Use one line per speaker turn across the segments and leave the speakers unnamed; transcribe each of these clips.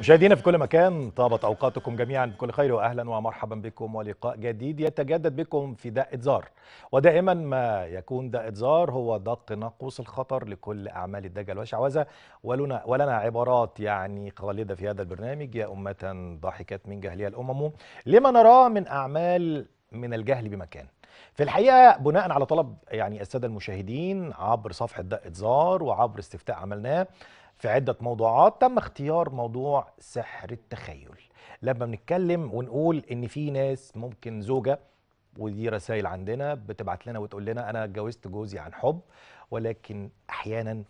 مشاهدينا في كل مكان طابت اوقاتكم جميعا بكل خير واهلا ومرحبا بكم ولقاء جديد يتجدد بكم في دقه زار ودائما ما يكون دقه زار هو دق ناقوس الخطر لكل اعمال الدجل والشعوذه ولنا ولنا عبارات يعني خالده في هذا البرنامج يا امه ضحكت من جهلها الامم لما نراه من اعمال من الجهل بمكان في الحقيقه بناء على طلب يعني الساده المشاهدين عبر صفحه دقه زار وعبر استفتاء عملناه في عدة موضوعات تم اختيار موضوع سحر التخيل لما بنتكلم ونقول ان في ناس ممكن زوجة ودي رسائل عندنا بتبعت لنا وتقول لنا انا اتجوزت جوزي عن حب ولكن احيانا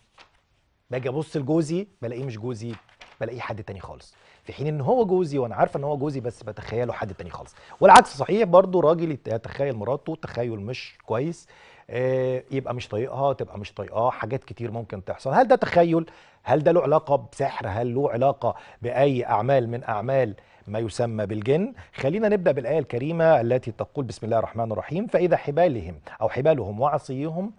باجي ابص لجوزي بلاقيه مش جوزي بلاقيه حد تاني خالص في حين ان هو جوزي وانا عارفه ان هو جوزي بس بتخيله حد تاني خالص والعكس صحيح برضو راجل يتخيل مراته تخيل مش كويس آه، يبقى مش طايقها تبقى مش طايقاه حاجات كتير ممكن تحصل هل ده تخيل هل ده له علاقه بسحر هل له علاقه باي اعمال من اعمال ما يسمى بالجن خلينا نبدا بالايه الكريمه التي تقول بسم الله الرحمن الرحيم فاذا حبالهم او حبالهم وعصيهم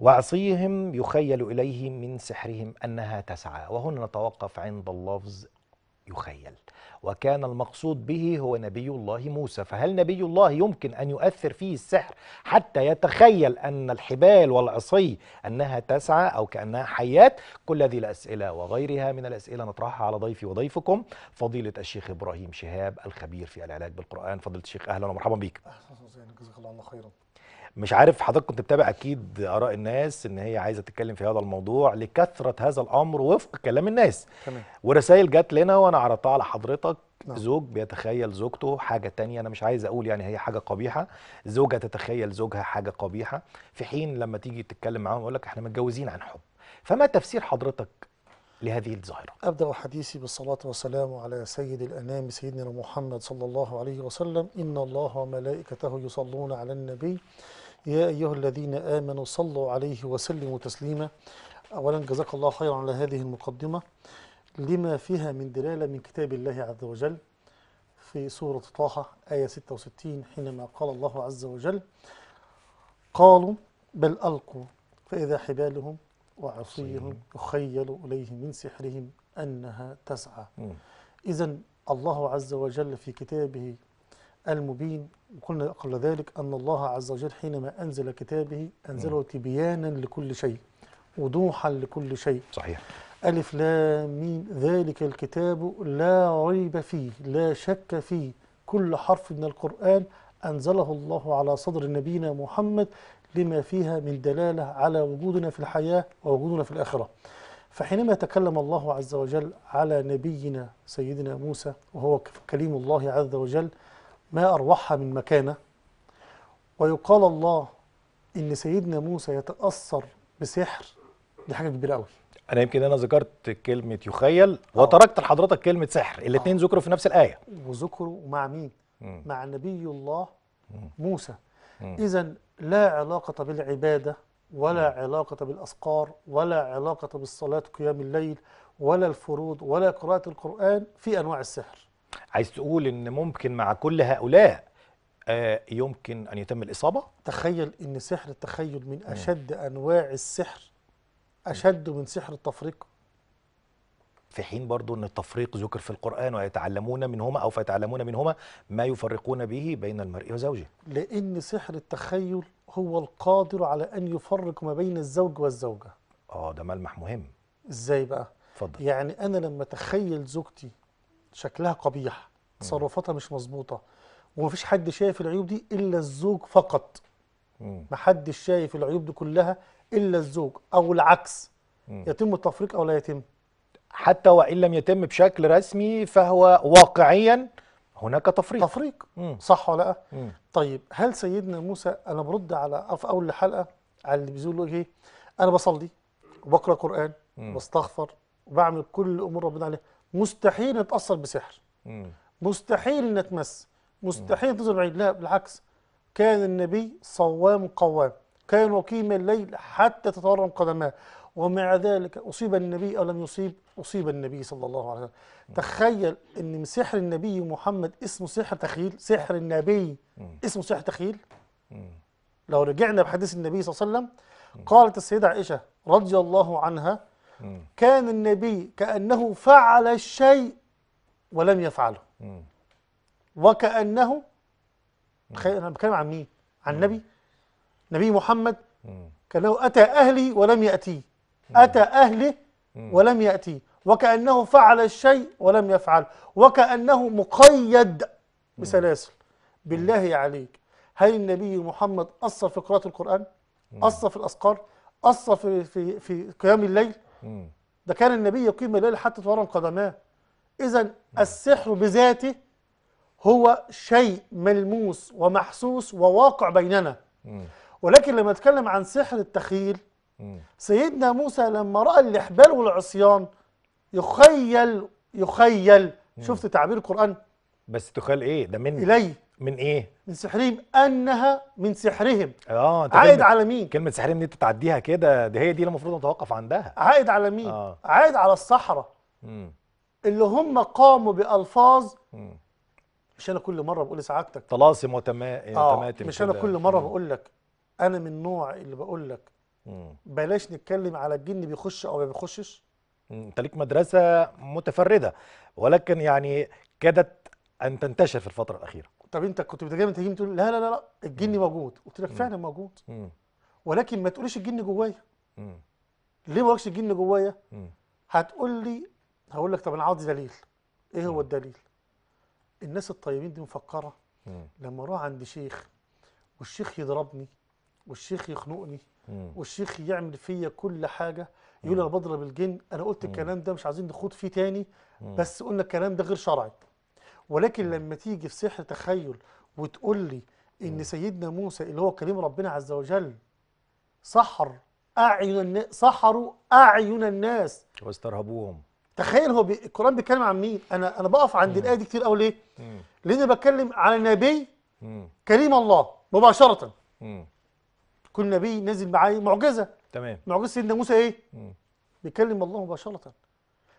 وعصيهم يخيل اليه من سحرهم انها تسعى وهنا نتوقف عند اللفظ يخيل وكان المقصود به هو نبي الله موسى فهل نبي الله يمكن أن يؤثر فيه السحر حتى يتخيل أن الحبال والعصي أنها تسعى أو كأنها حيات كل هذه الأسئلة وغيرها من الأسئلة نطرحها على ضيفي وضيفكم فضيلة الشيخ إبراهيم شهاب الخبير في العلاج بالقرآن فضيلة الشيخ أهلا ومرحبا بك
أهلا وسهلا جزاك الله خيرا
مش عارف حضرتك كنت بتابع اكيد اراء الناس ان هي عايزه تتكلم في هذا الموضوع لكثره هذا الامر وفق كلام الناس تمام. ورسائل جات لنا وانا عرضتها على حضرتك نعم. زوج بيتخيل زوجته حاجة تانية أنا مش عايز أقول يعني هي حاجة قبيحة زوجة تتخيل زوجها حاجة قبيحة في حين لما تيجي تتكلم معاهم يقول لك إحنا متجوزين عن
حب فما تفسير حضرتك لهذه الظاهرة أبدأ حديثي بالصلاة والسلام على سيد الأنام سيدنا محمد صلى الله عليه وسلم إن الله وملائكته يصلون على النبي يا أيها الذين آمنوا صلوا عليه وسلموا تسليما أولا جزاك الله خيرا على هذه المقدمة لما فيها من دلالة من كتاب الله عز وجل في سورة طه آية 66 حينما قال الله عز وجل قالوا بل ألقوا فإذا حبالهم وعصيهم يخيل إليه من سحرهم أنها تسعى إذا الله عز وجل في كتابه المبين وقلنا قبل ذلك أن الله عز وجل حينما أنزل كتابه أنزله تبيانا لكل شيء وضوحا لكل شيء صحيح ألف لامين ذلك الكتاب لا ريب فيه لا شك فيه كل حرف من القرآن أنزله الله على صدر نبينا محمد لما فيها من دلالة على وجودنا في الحياة ووجودنا في الآخرة فحينما تكلم الله عز وجل على نبينا سيدنا موسى وهو كليم الله عز وجل ما أروحها من مكانه ويقال الله إن سيدنا موسى يتأثر بسحر دي حاجة كبيرة قوي
أنا يمكن أنا ذكرت كلمة يخيل وتركت لحضرتك كلمة سحر الاثنين آه. ذكروا في نفس الآية
وذكروا مع مين؟ مم. مع نبي الله موسى إذا لا علاقة بالعبادة ولا نعم. علاقة بالأسقار ولا علاقة بالصلاة قيام الليل ولا الفروض ولا قراءة القرآن في أنواع السحر
عايز تقول إن ممكن مع كل هؤلاء آه، يمكن أن يتم
الإصابة؟ تخيل إن سحر التخيل من نعم. أشد أنواع السحر أشد نعم. من سحر التفرقة
في حين برضو أن التفريق ذكر في القرآن ويتعلمون منهما أو فيتعلمون منهما ما يفرقون به بين المرء
وزوجه لأن سحر التخيل هو القادر على أن يفرق ما بين الزوج والزوجة آه ده ملمح مهم إزاي بقى؟ فضل. يعني أنا لما أتخيل زوجتي شكلها قبيح تصرفاتها مش مظبوطة ومفيش حد شايف العيوب دي إلا الزوج فقط مم. محدش شايف العيوب دي كلها إلا الزوج أو العكس مم. يتم التفريق أو لا يتم حتى وان لم يتم بشكل رسمي فهو واقعيا هناك تفريق تفريق مم. صح ولا لا طيب هل سيدنا موسى انا برد على في اول الحلقه على اللي بيقول ايه انا بصلي وبقرا قران واستغفر وبعمل كل امور ربنا عليها مستحيل اتاثر بسحر مم. مستحيل نتمس مستحيل تظهر بعيد لا بالعكس كان النبي صوام قوام كان وكيم الليل حتى تتورم قدماه ومع ذلك أصيب النبي أو لم يصيب أصيب النبي صلى الله عليه وسلم تخيل أن سحر النبي محمد اسمه سحر تخيل سحر النبي اسمه سحر تخيل لو رجعنا بحديث النبي صلى الله عليه وسلم قالت السيدة عائشة رضي الله عنها كان النبي كأنه فعل الشيء ولم يفعله وكأنه تخيل أنا بتكلم عن مين؟ عن النبي نبي محمد كأنه أتى أهلي ولم يأتي أتى أهله ولم يأتي وكأنه فعل الشيء ولم يفعل وكأنه مقيد بسلاسل بالله عليك هل النبي محمد أثر في قراءة القرآن أثر في الأسقار أثر في, في, في قيام الليل ده كان النبي يقيم الليل حتى تورم قدماه إذا السحر بذاته هو شيء ملموس ومحسوس وواقع بيننا ولكن لما اتكلم عن سحر التخيل سيدنا موسى لما رأى الإحبال والعصيان يخيل يخيل شفت تعبير القرآن
بس تخيل إيه ده من إلي من
إيه من
سحرهم أنها من سحرهم آه عائد على مين كلمة سحرهم دي تعديها كده ده هي دي المفروض نتوقف عندها عائد على مين آه. عائد على الصحراء اللي
هم قاموا بألفاظ مم. مش أنا كل مرة بقول
لسعادتك طلاسم وتماتم
آه. مش أنا كل مرة بقول لك أنا من النوع اللي بقول لك بلاش نتكلم على الجن بيخش او ما بيخشش
انت
ليك مدرسه متفرده ولكن يعني كادت ان تنتشر في الفتره الاخيره
طب انت كنت بتجامل تيجي تقول لا لا لا الجن مم. موجود قلت لك فعلا موجود مم. ولكن ما تقوليش الجن جوايا ليه ما الجن جوايا هتقول لي هقول لك طب انا عاوز دليل ايه هو الدليل الناس الطيبين دي مفكره مم. لما اروح عند شيخ والشيخ يضربني والشيخ يخنقني والشيخ يعمل فيا كل حاجه يقول انا بضرب الجن انا قلت الكلام ده مش عايزين نخوض فيه تاني بس قلنا الكلام ده غير شرعي ولكن لما تيجي في سحر تخيل وتقول لي ان سيدنا موسى اللي هو كريم ربنا عز وجل سحر اعين سحروا اعين الناس
واسترهبوهم
تخيل هو بي... القران بيتكلم عن مين انا انا بقف عند الايه دي كتير قوي ليه لان بتكلم على نبي كريم الله مباشره كل نبي نزل معاه معجزه تمام معجزه سيدنا موسى ايه مم. بيكلم الله مباشره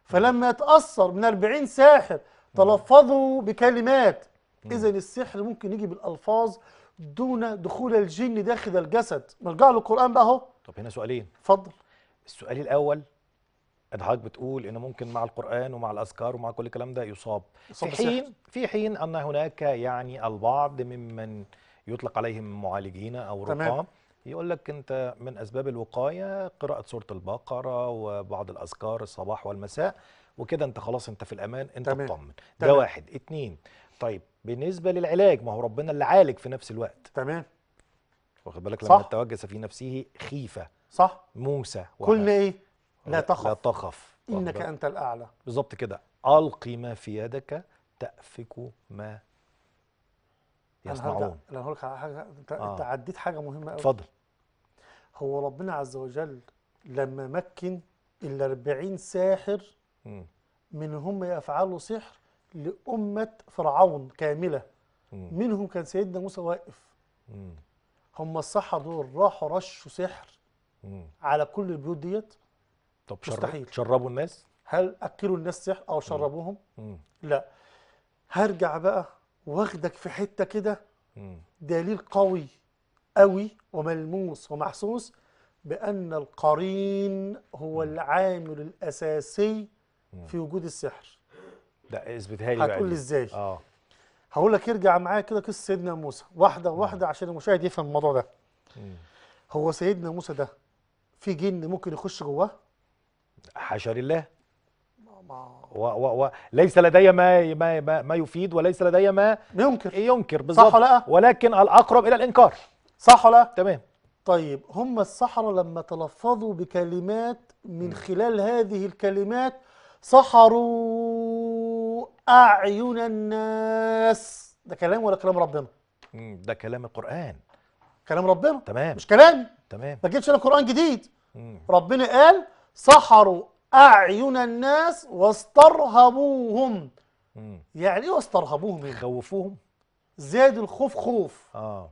فلما يتاثر من 40 ساحر تلفظوا بكلمات اذا السحر ممكن يجي بالالفاظ دون دخول الجن داخل الجسد نرجع للقران بقى اهو
طب هنا سؤالين اتفضل السؤال الاول ان حضرتك بتقول ان ممكن مع القران ومع الاذكار ومع كل الكلام ده يصاب في حين في حين ان هناك يعني البعض ممن يطلق عليهم معالجين او رقام يقول لك انت من اسباب الوقايه قراءه سوره البقره وبعض الاذكار الصباح والمساء وكده انت خلاص انت في الامان انت مطمن ده واحد اتنين طيب بالنسبه للعلاج ما هو ربنا اللي عالج في نفس الوقت تمام واخد بالك لما توجس في نفسه خيفه صح موسى كل ايه لا تخف لا تخف انك وحبك. انت الاعلى بالظبط كده القي ما في يدك تأفك ما
يصنعون انا هقول لك حاجه انت آه. عديت حاجه مهمه قوي اتفضل هو ربنا عز وجل لما مكن ال 40 ساحر من هم يفعلوا سحر لأمة فرعون كاملة منهم كان سيدنا موسى واقف هم السحر دول راحوا رشوا سحر على كل البيوت ديت
طب
مستحيل شربوا
الناس هل اكلوا الناس سحر او شربوهم لا هرجع بقى واخدك في حته كده دليل قوي قوي وملموس ومحسوس بأن القرين هو العامل الأساسي في وجود السحر
ده اثبتها لي هتقول لي ازاي؟ اه
هقول لك ارجع معايا كده قصه سيدنا موسى واحده واحده عشان المشاهد يفهم الموضوع ده هو سيدنا موسى ده في جن ممكن يخش جواه؟
حاشا لله و و و ليس لدي ما ما ما, يفيد وليس لدي ما ينكر ينكر بالظبط صح ولا ولكن
الاقرب الى الانكار صح ولا تمام طيب هم السحرة لما تلفظوا بكلمات من خلال هذه الكلمات سحروا أعين الناس ده كلام ولا كلام ربنا ده كلام القرآن كلام ربنا تمام مش كلامي تمام ما جبتش انا قرآن جديد مم. ربنا قال سحروا أعين الناس واسترهبوهم مم. يعني ايه واسترهبوهم؟ يعني خوفوهم زاد الخوف خوف اه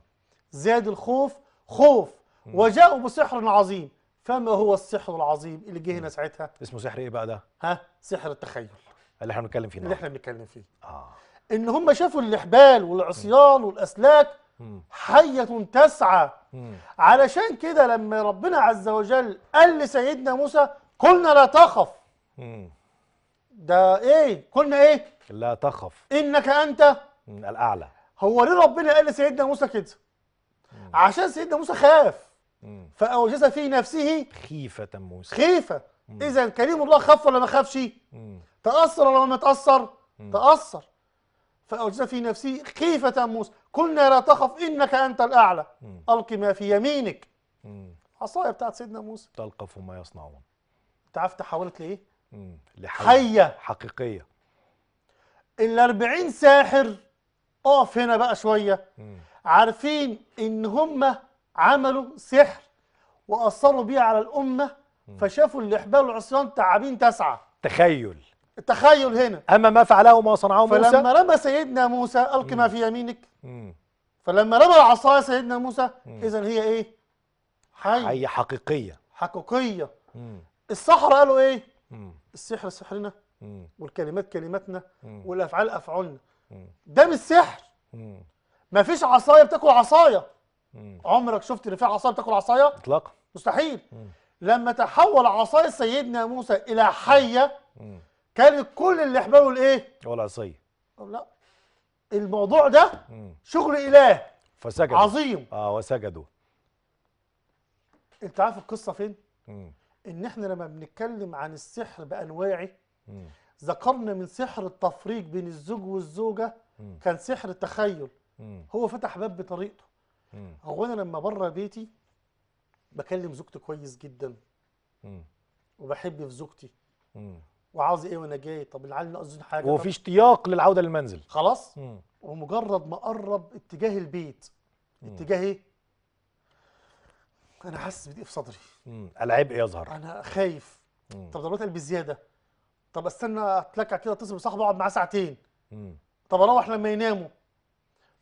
زاد الخوف خوف وجاءوا بسحر عظيم فما هو السحر العظيم اللي جه هنا ساعتها اسمه سحر ايه بقى ده ها سحر التخيل اللي احنا بنتكلم فيه اللي احنا بنتكلم
فيه اه
ان هم شافوا الحبال والعصيان والاسلاك حية تسعى علشان كده لما ربنا عز وجل قال لسيدنا موسى قلنا لا تخف ده ايه قلنا ايه
لا تخف
انك انت
الاعلى
هو ليه ربنا قال لسيدنا موسى كده عشان سيدنا موسى خاف فأوجس في نفسه
خيفة موسى
خيفة إذا كريم الله خاف ولا ما خافش؟ تأثر ولا ما تأثر؟ تأثر فأوجس في نفسه خيفة موسى قلنا لا تخف إنك أنت الأعلى ألقي ما في يمينك العصاية بتاعت سيدنا موسى
تلقف ما يصنعون
أنت عارف تحولت لإيه؟
حية حقيقية
ال 40 ساحر أقف هنا بقى شوية عارفين ان هم عملوا سحر واثروا بيه على الامه فشافوا الاحبال والعصيان تعابين تسعى
تخيل
تخيل هنا اما ما فعله وما صنعه موسى فلما رمى سيدنا موسى القي ما في يمينك فلما رمى العصايه سيدنا موسى اذا هي ايه حي حي
حقيقيه
حقيقيه مم. السحرة قالوا ايه السحر سحرنا والكلمات كلماتنا والافعال افعالنا ده مش سحر ما فيش عصايه بتاكل عصايه عمرك شفت ان في عصايه بتاكل عصايه اطلاقا مستحيل مم. لما تحول عصايه سيدنا موسى الى حيه مم. كانت كل اللي حبله الايه هو والعصيه لا الموضوع ده مم. شغل اله
فسجدوا عظيم اه وسجدوا
انت عارف القصه فين مم. ان احنا لما بنتكلم عن السحر بانواعه ذكرنا من سحر التفريق بين الزوج والزوجه مم. كان سحر التخيل مم. هو فتح باب بطريقته
مم. هو انا
لما بره بيتي بكلم زوجتي كويس جدا مم. وبحب في زوجتي وعاوز ايه وانا جاي طب العيال ناقصين حاجه هو في
اشتياق للعوده للمنزل
خلاص مم. ومجرد ما اقرب اتجاه البيت مم. اتجاه ايه انا حاسس بضيق في صدري
العبء يظهر انا خايف مم.
طب دلوقتي قلبي زياده طب استنى اتلكع كده اتصل بصاحبي اقعد معاه ساعتين مم. طب اروح لما يناموا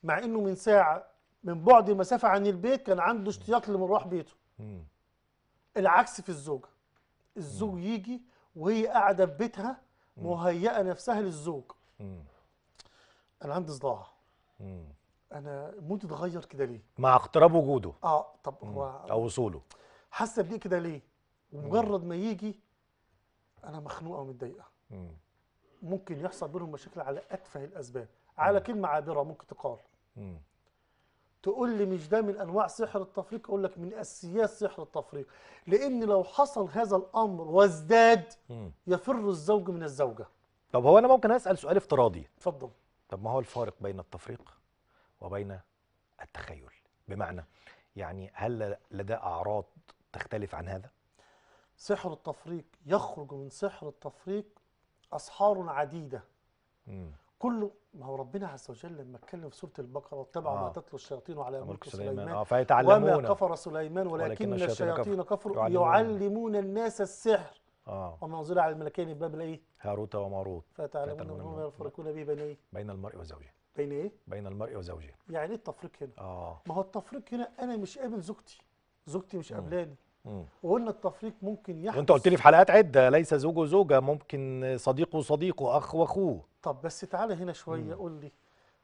مع انه من ساعه من بعد مسافه عن البيت كان عنده اشتياق لمروح بيته العكس في الزوجه الزوج يجي وهي قاعده في بيتها مهيئه نفسها للزوج انا عندي صداع انا مودي اتغير كده ليه
مع اقتراب وجوده
اه طب هو او وصوله حاسه بيه كده ليه ومجرد ما يجي انا مخنوقه ومتضايقه ممكن يحصل بينهم مشاكل على اتفه الاسباب على كلمه عابره ممكن تقال مم. تقول لي مش ده من انواع سحر التفريق اقول لك من اساسيات سحر التفريق لان لو حصل هذا الامر وازداد يفر الزوج من الزوجه طب هو انا ممكن
اسال سؤال افتراضي اتفضل طب ما هو الفارق بين التفريق وبين التخيل بمعنى يعني هل لدى اعراض تختلف عن هذا
سحر التفريق يخرج من سحر التفريق اسحار عديده مم. كله ما هو ربنا عز وجل لما اتكلم في سوره البقره واتبعوا آه. ما تتلو الشياطين على ملك سليمان آه وما كفر سليمان ولكن, ولكن الشياطين كفروا يعلمون الناس السحر آه. وما انزل على الملكين باب الايه؟ هاروت وماروت فتعلمون ما يفرقون به بين ايه؟
بين المرء وزوجه بين ايه؟ بين المرء وزوجه
يعني ايه التفريق هنا؟ اه ما هو التفريق هنا انا مش قابل زوجتي زوجتي مش قابلاني وقلنا التفريق ممكن يحدث وانت قلت لي في حلقات
عده ليس زوج وزوجه ممكن صديق وصديقه اخ واخوه
طب بس تعالى هنا شويه قول لي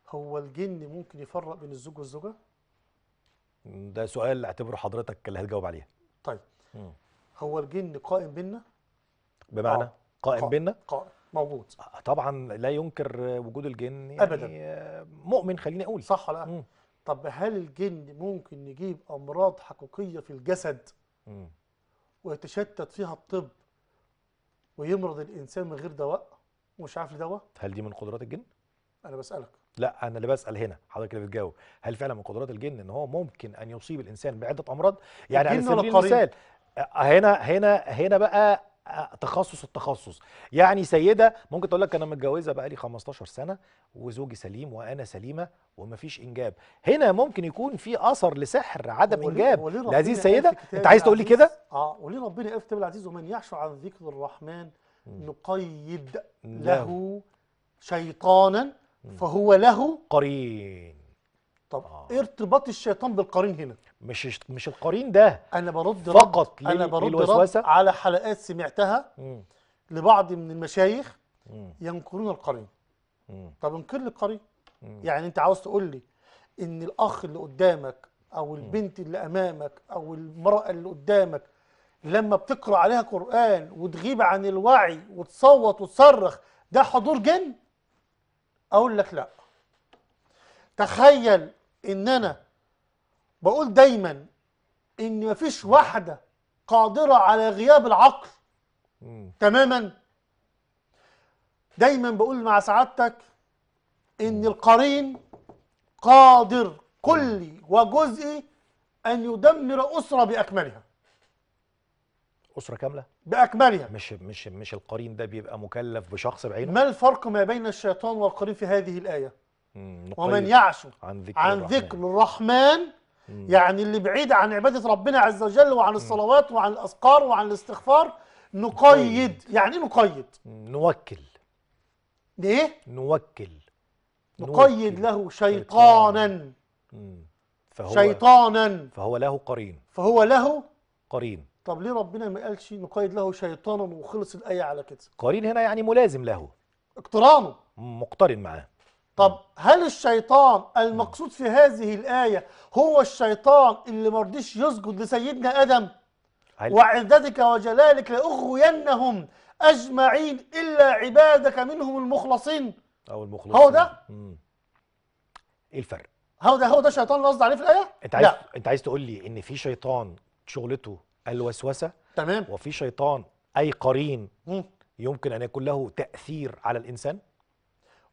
هو الجن ممكن يفرق بين الزوج والزوجه؟
ده سؤال اعتبره حضرتك اللي هتجاوب عليه
طيب مم. هو الجن قائم بينا؟
بمعنى آه. قائم, قائم بينا؟
قائم موجود آه، طبعا لا ينكر وجود الجن يعني ابدا آه، مؤمن خليني اقول صح ولا لا؟ طب هل الجن ممكن يجيب امراض حقيقيه في الجسد مم. ويتشتت فيها الطب ويمرض الانسان من غير دواء؟ مش عارف دواء
هل دي من قدرات الجن؟ انا بسالك لا انا اللي بسال هنا حضرتك اللي بتجاوب هل فعلا من قدرات الجن ان هو ممكن ان يصيب الانسان بعده امراض يعني على سبيل المثال هنا هنا هنا بقى آه، تخصص التخصص يعني سيده ممكن تقول لك انا متجوزه بقى لي 15 سنه وزوجي سليم وانا سليمه ومفيش انجاب هنا ممكن يكون في اثر لسحر عدم انجاب لهذه السيده انت عايز تقول لي كده
اه وليه ربنا قال في الكتاب العزيز ومن يعش عن ذكر الرحمن نقيد له شيطانا فهو له
قرين
طب آه. ارتباط الشيطان بالقرين هنا مش مش القرين ده انا برد فقط رد انا برد رد على حلقات سمعتها مم. لبعض من المشايخ مم. ينكرون القرين مم. طب انكر لي القرين يعني انت عاوز تقول لي ان الاخ اللي قدامك او البنت اللي امامك او المراه اللي قدامك لما بتقرأ عليها قرآن وتغيب عن الوعي وتصوت وتصرخ ده حضور جن أقول لك لأ تخيل إن أنا بقول دايما إن مفيش واحدة قادرة على غياب العقل تماما دايما بقول مع سعادتك إن القرين قادر كلي وجزئي أن يدمر أسرة بأكملها
اسره كامله باكملها مش مش مش القرين ده بيبقى مكلف بشخص بعينه ما الفرق ما
بين
الشيطان والقرين في هذه الايه
ومن يعش عن ذكر عن ذكر
الرحمن يعني اللي بعيد عن عباده ربنا عز وجل وعن الصلوات وعن الاذكار وعن الاستغفار نقيد يعني ايه نقيد نوكل ايه نوكل نقيد له شيطانا
فهو شيطانا فهو له قرين
فهو له قرين طب ليه ربنا ما قالش نقيد له شيطانا وخلص الآية على كده
قرين هنا يعني ملازم له
اقترانه مقترن معاه طب هل الشيطان المقصود في هذه الآية هو الشيطان اللي ما رضيش يسجد لسيدنا آدم وعدتك وعزتك وجلالك لأغوينهم أجمعين إلا عبادك منهم المخلصين
أو المخلصين هو ده؟ إيه الفرق؟
هو ده هو ده الشيطان اللي قصدي عليه في الآية؟ أنت عايز لا.
أنت عايز تقول لي إن في شيطان شغلته الوسوسه تمام وفي شيطان اي قرين يمكن ان يكون له تاثير على الانسان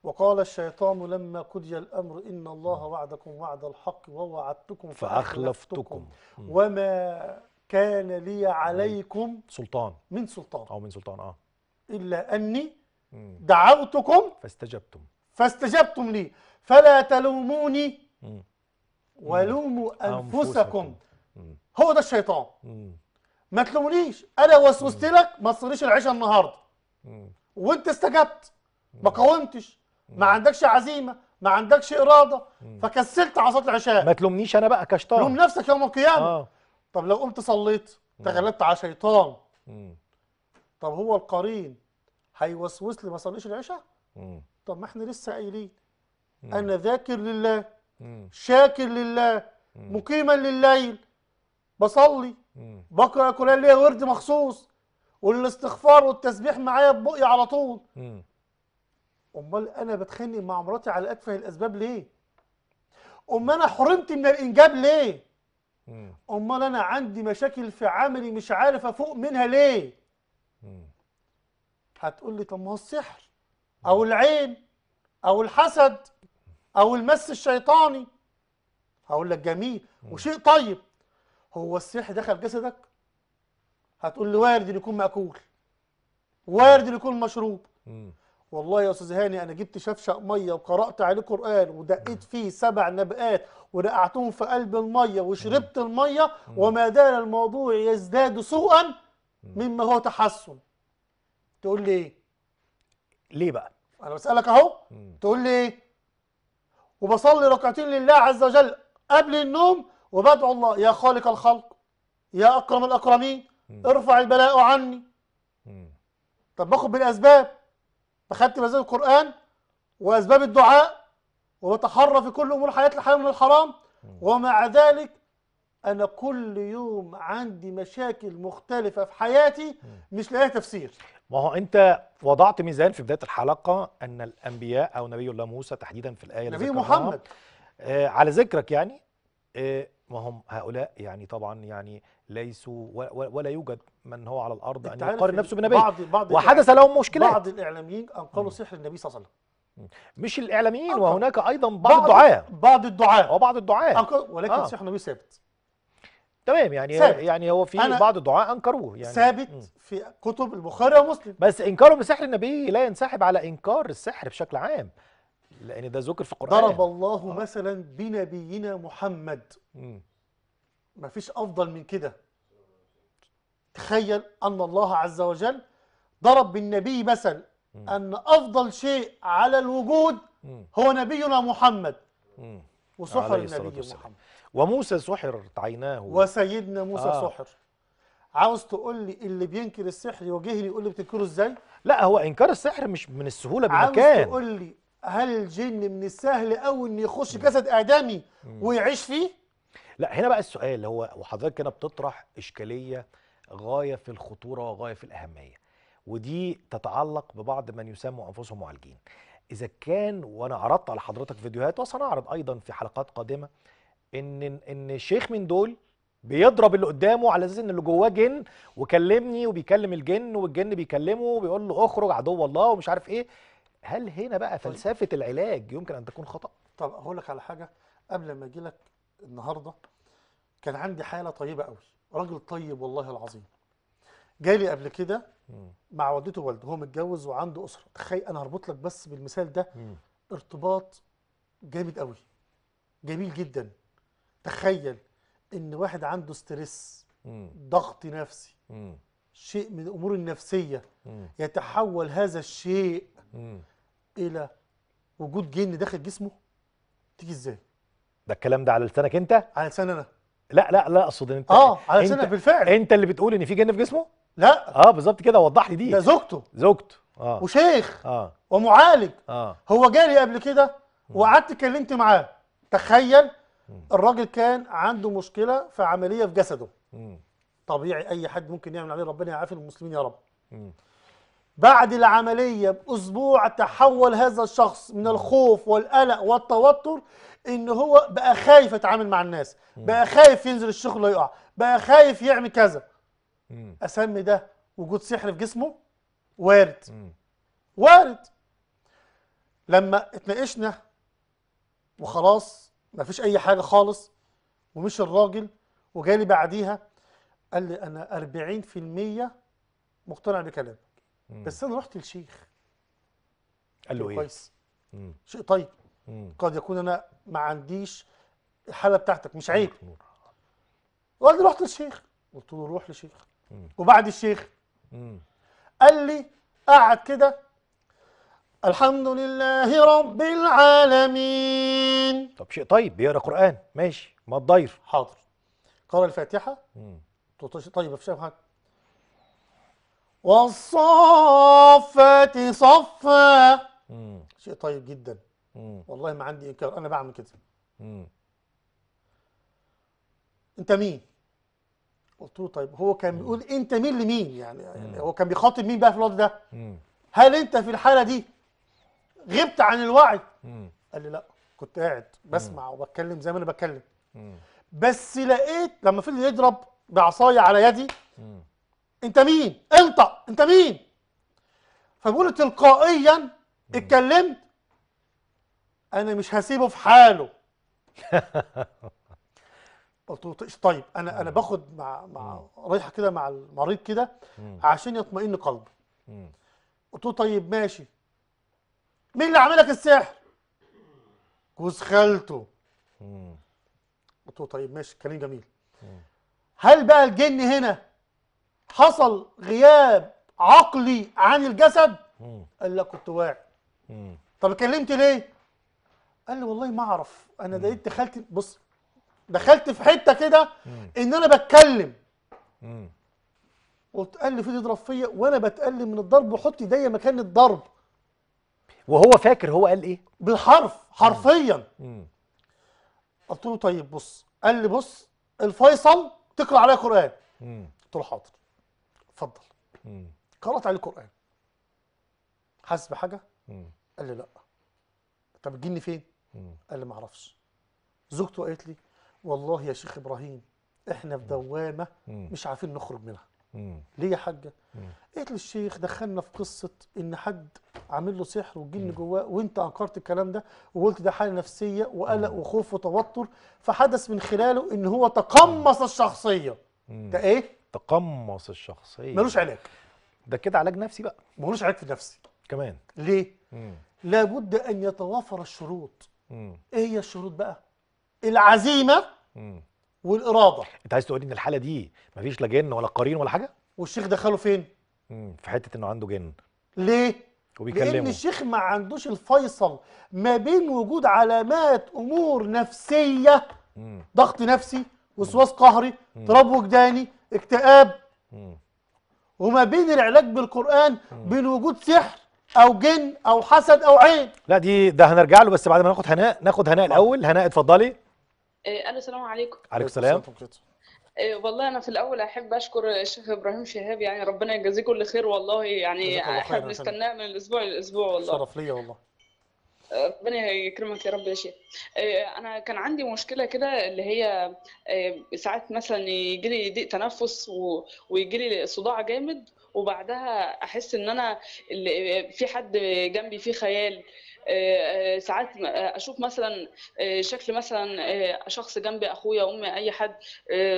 وقال الشيطان لما قضي الامر ان الله وعدكم وعد الحق ووعدتكم فاخلفتكم وما كان لي عليكم سلطان من سلطان او من سلطان اه الا اني دعوتكم فاستجبتم فاستجبتم لي فلا تلوموني ولوموا انفسكم هو ده الشيطان ما تلومنيش انا وسوست لك ما تصليش العشاء النهارده وانت استجبت ما قاومتش ما عندكش عزيمه ما عندكش اراده فكسلت على صلاه العشاء ما تلومنيش انا بقى كشطار لوم نفسك يوم القيامه آه. طب لو قمت صليت تغلبت على شيطان طب هو القرين هيوسوس لي ما صليش العشاء طب ما احنا لسه قايلين انا ذاكر لله شاكر لله مقيما لليل بصلي بقرا القران ليا ورد مخصوص والاستغفار والتسبيح معايا ببقي على طول امال انا بتخانق مع مراتي على اتفه الاسباب ليه امال انا حرمت من الانجاب ليه امال انا عندي مشاكل في عملي مش عارف افوق منها ليه هتقول لي طب ما هو السحر او العين او الحسد او المس الشيطاني هقول لك جميل وشيء طيب هو السحر دخل جسدك هتقول لي وارد يكون ماكول وارد يكون مشروب والله يا استاذ هاني انا جبت شفشق ميه وقرات عليه قران ودقيت فيه سبع نبقات ونقعتهم في قلب الميه وشربت الميه وما زال الموضوع يزداد سوءا مما هو تحسن تقول لي ايه ليه بقى انا بسالك اهو تقول لي ايه وبصلي ركعتين لله عز وجل قبل النوم وبدعو الله يا خالق الخلق يا أكرم الأكرمين ارفع البلاء عني طب باخد بالأسباب فخدت بأسباب القرآن وأسباب الدعاء وبتحرى في كل أمور حياتي الحلال من الحرام ومع ذلك أنا كل يوم عندي مشاكل مختلفة في حياتي مش لاقيها تفسير ما هو أنت وضعت ميزان في بداية الحلقة أن
الأنبياء أو نبي الله موسى تحديدا في الآية نبي محمد آه على ذكرك يعني آه وهم هؤلاء يعني طبعا يعني ليسوا ولا يوجد من هو على الارض ان يقارن نفسه بنبي بعض بعض وحدث لهم مشكلة بعض
الاعلاميين انقلوا سحر النبي صلى الله عليه
وسلم مش الاعلاميين أنقل. وهناك ايضا بعض, بعض الدعاه بعض الدعاه وبعض الدعاه ولكن آه. سحر النبي ثابت تمام يعني سابت. يعني هو في بعض الدعاء انكروه يعني
ثابت في كتب البخاري ومسلم بس انكاره بسحر النبي لا ينسحب على انكار السحر بشكل عام
لأن ده ذكر
في القرآن ضرب الله آه. مثلا بنبينا محمد ما مفيش أفضل من كده تخيل أن الله عز وجل ضرب بالنبي مثل مم. أن أفضل شيء على الوجود مم. هو نبينا محمد وسحر النبي
محمد
وموسى سحر عيناه وسيدنا موسى آه. سحر
عاوز تقول لي اللي بينكر السحر يواجهني يقول لي بتنكره ازاي؟ لا هو انكار السحر مش من السهوله بمكان عاوز تقول لي هل الجن من السهل قوي ان يخش جسد اعدامي ويعيش فيه
لا هنا بقى السؤال هو وحضرتك هنا بتطرح اشكاليه غايه في الخطوره وغايه في الاهميه ودي تتعلق ببعض من يسموا انفسهم معالجين اذا كان وانا عرضت على حضرتك فيديوهات وسنعرض ايضا في حلقات قادمه ان ان شيخ من دول بيضرب اللي قدامه على اساس ان اللي جواه جن وكلمني وبيكلم الجن والجن بيكلمه وبيقول له اخرج عدو الله ومش عارف ايه هل هنا
بقى طيب. فلسفه طيب. العلاج يمكن ان تكون خطا طب اقول لك على حاجه قبل ما اجي لك النهارده كان عندي حاله طيبه قوي راجل طيب والله العظيم جالي قبل كده مع والدته ووالده هو متجوز وعنده اسره تخيل انا هربط لك بس بالمثال ده م. ارتباط جامد قوي جميل جدا تخيل ان واحد عنده ستريس ضغط نفسي م. شيء من الامور النفسيه م. يتحول هذا الشيء م. الى ايه وجود جن داخل جسمه تيجي ازاي
ده الكلام ده على لسانك انت على لسان انا لا لا لا اقصد انت اه على لسانك بالفعل انت اللي بتقول ان في جن في جسمه
لا اه بالظبط كده وضح لي دي ده زوجته زوجته اه وشيخ اه ومعالج اه هو جالي قبل كده وقعدت اتكلمت معاه تخيل الراجل كان عنده مشكله في عمليه في جسده طبيعي اي حد ممكن يعمل عليه ربنا يعافي المسلمين يا رب بعد العملية بأسبوع تحول هذا الشخص من الخوف والقلق والتوتر ان هو بقى خايف يتعامل مع الناس بقى خايف ينزل الشغل ويقع بقى خايف يعمل كذا اسمي ده وجود سحر في جسمه وارد وارد لما اتناقشنا وخلاص ما فيش اي حاجه خالص ومش الراجل وجالي بعديها قال لي انا 40% مقتنع بكلامي. بس انا رحت للشيخ
قال
له ايه؟ كويس شيء طيب مم.
قد يكون انا ما عنديش الحاله بتاعتك مش عيب وقال رحت للشيخ قلت له روح للشيخ وبعد الشيخ مم. قال لي قعد كده الحمد لله رب العالمين
طب شيء طيب بيقرا قران
ماشي ما تضير حاضر قرا الفاتحه طيب يا شيخ حاجه والصافات صفا شيء طيب جدا مم. والله ما عندي انكار انا بعمل كده مم. انت مين قلت له طيب هو كان بيقول انت مين لمين يعني, يعني هو كان بيخاطب مين بقى في الوقت ده مم. هل انت في الحاله دي غبت عن الوعي قال لي لا كنت قاعد بسمع وبتكلم زي ما انا بتكلم بس لقيت لما فضل يضرب بعصايه على يدي انت مين انطق انت مين فبيقول تلقائيا اتكلمت انا مش هسيبه في حاله قلت له طيب, طيب، انا انا باخد مع مع رايحه كده مع المريض كده عشان يطمئن قلبه قلت له طيب ماشي مين اللي عاملك السحر جوز خالته قلت له طيب ماشي كلام جميل هل بقى الجن هنا حصل غياب عقلي عن الجسد قال لا كنت واعي طب اتكلمت ليه قال لي والله ما اعرف انا لقيت دخلت بص دخلت في حته كده ان انا بتكلم قلت قال لي في يضرب فيا وانا بتقلم من الضرب وحط ايديا مكان الضرب وهو فاكر هو قال ايه بالحرف حرفيا قلت له طيب بص قال لي بص الفيصل تقرا عليا قران قلت له حاضر اتفضل قرات عليه القران حاسس بحاجه قال لي لا طب الجن فين قال لي ما اعرفش زوجته قالت لي والله يا شيخ ابراهيم احنا في دوامه مش عارفين نخرج منها ليه يا حاجه قالت لي الشيخ دخلنا في قصه ان حد عامل له سحر والجن جواه وانت انكرت الكلام ده وقلت ده حاله نفسيه وقلق وخوف وتوتر فحدث من خلاله ان هو تقمص الشخصيه ده ايه
تقمص الشخصيه ملوش
علاج ده كده علاج نفسي بقى ملوش علاج في نفسي كمان ليه مم. لابد ان يتوافر الشروط مم. ايه هي الشروط بقى العزيمه مم. والاراده
انت عايز تقول ان الحاله دي مفيش لا جن ولا قرين ولا حاجه والشيخ دخله فين مم. في
حته انه عنده جن ليه وبيكلمه لان الشيخ ما عندوش الفيصل ما بين وجود علامات امور نفسيه مم. ضغط نفسي وسواس قهري اضطراب وجداني اكتئاب وما بين العلاج بالقرآن بين وجود سحر او جن او حسد او عين لا دي ده هنرجع له بس بعد ما ناخد هناء ناخد
هناء آه. الاول هناء اتفضلي
آه، الو السلام عليكم عليكم السلام آه، والله انا في الاول احب اشكر الشيخ ابراهيم شهاب يعني ربنا يجازيه كل خير والله يعني احنا بنستناه من الاسبوع للاسبوع والله شرف ليا والله ربنا يكرمك يا رب يا شيخ آه، انا كان عندي مشكله كده اللي هي آه، ساعات مثلا يجي لي ضيق تنفس ويجي لي صداع جامد وبعدها احس ان انا في حد جنبي في خيال آه، ساعات اشوف مثلا شكل مثلا شخص جنبي اخويا امي اي حد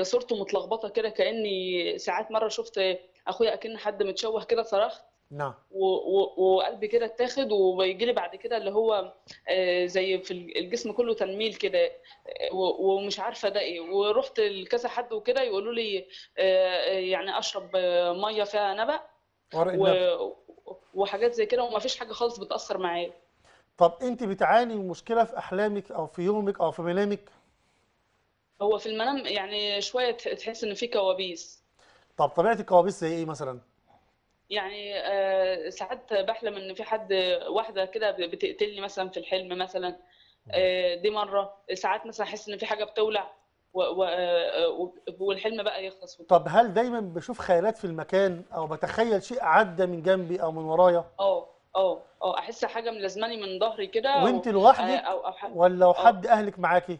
صورته متلخبطه كده كاني ساعات مره شفت اخويا اكن حد متشوه كده صرخت نعم وقلبي كده اتاخد وبيجي لي بعد كده اللي هو آه، زي في الجسم كله تنميل كده آه، ومش عارفه ده ايه ورحت لكذا حد وكده يقولوا لي آه، يعني اشرب ميه فيها نبأ النبق. وحاجات زي كده ومفيش حاجه خالص بتاثر معايا
طب انت بتعاني من مشكله في احلامك او في يومك او في منامك
هو في المنام يعني شويه تحس ان في كوابيس
طب طبيعه الكوابيس زي ايه مثلا
يعني آه، ساعات بحلم ان في حد واحده كده بتقتلني مثلا في الحلم مثلا آه، دي مره ساعات مثلا احس ان في حاجه بتولع آه، والحلم بقى يخلص طب
هل دايما بشوف خيالات في المكان او بتخيل شيء عدى من جنبي او من ورايا
اه اه اه احس حاجه ملازماني من ظهري كده وانت لوحدك
ولا حد اهلك معاكي